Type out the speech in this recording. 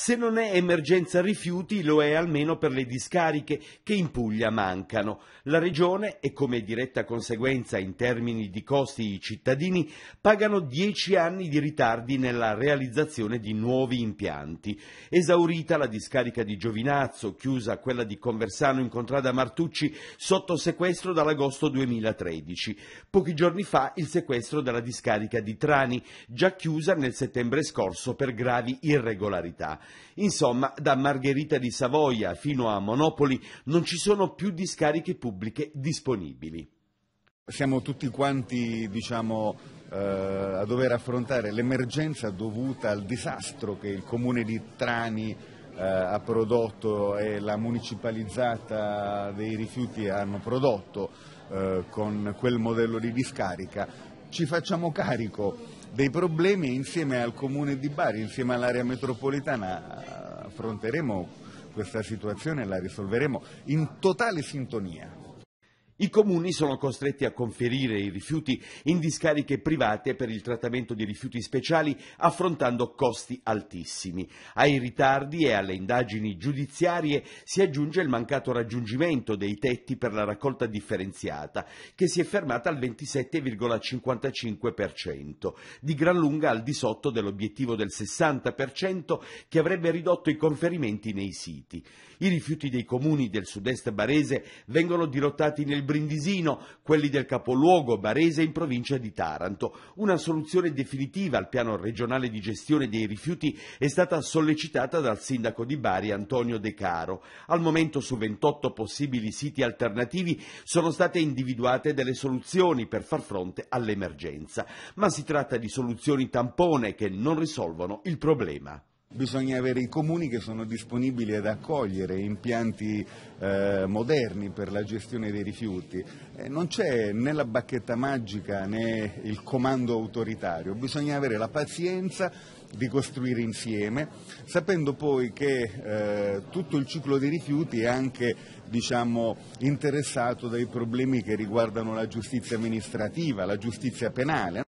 Se non è emergenza rifiuti, lo è almeno per le discariche che in Puglia mancano. La Regione, e come diretta conseguenza in termini di costi i cittadini, pagano dieci anni di ritardi nella realizzazione di nuovi impianti. Esaurita la discarica di Giovinazzo, chiusa quella di Conversano in contrada Martucci, sotto sequestro dall'agosto 2013. Pochi giorni fa il sequestro della discarica di Trani, già chiusa nel settembre scorso per gravi irregolarità. Insomma, da Margherita di Savoia fino a Monopoli non ci sono più discariche pubbliche disponibili. Siamo tutti quanti, diciamo, eh, a dover affrontare l'emergenza dovuta al disastro che il comune di Trani eh, ha prodotto e la municipalizzata dei rifiuti hanno prodotto eh, con quel modello di discarica ci facciamo carico dei problemi e insieme al Comune di Bari, insieme all'area metropolitana affronteremo questa situazione e la risolveremo in totale sintonia. I comuni sono costretti a conferire i rifiuti in discariche private per il trattamento di rifiuti speciali affrontando costi altissimi. Ai ritardi e alle indagini giudiziarie si aggiunge il mancato raggiungimento dei tetti per la raccolta differenziata che si è fermata al 27,55%, di gran lunga al di sotto dell'obiettivo del 60% che avrebbe ridotto i conferimenti nei siti. I rifiuti dei comuni del sud-est barese vengono dirottati nel Brindisino, quelli del capoluogo barese in provincia di Taranto. Una soluzione definitiva al piano regionale di gestione dei rifiuti è stata sollecitata dal sindaco di Bari Antonio De Caro. Al momento su 28 possibili siti alternativi sono state individuate delle soluzioni per far fronte all'emergenza, ma si tratta di soluzioni tampone che non risolvono il problema. Bisogna avere i comuni che sono disponibili ad accogliere impianti eh, moderni per la gestione dei rifiuti. Eh, non c'è né la bacchetta magica né il comando autoritario, bisogna avere la pazienza di costruire insieme, sapendo poi che eh, tutto il ciclo dei rifiuti è anche diciamo, interessato dai problemi che riguardano la giustizia amministrativa, la giustizia penale.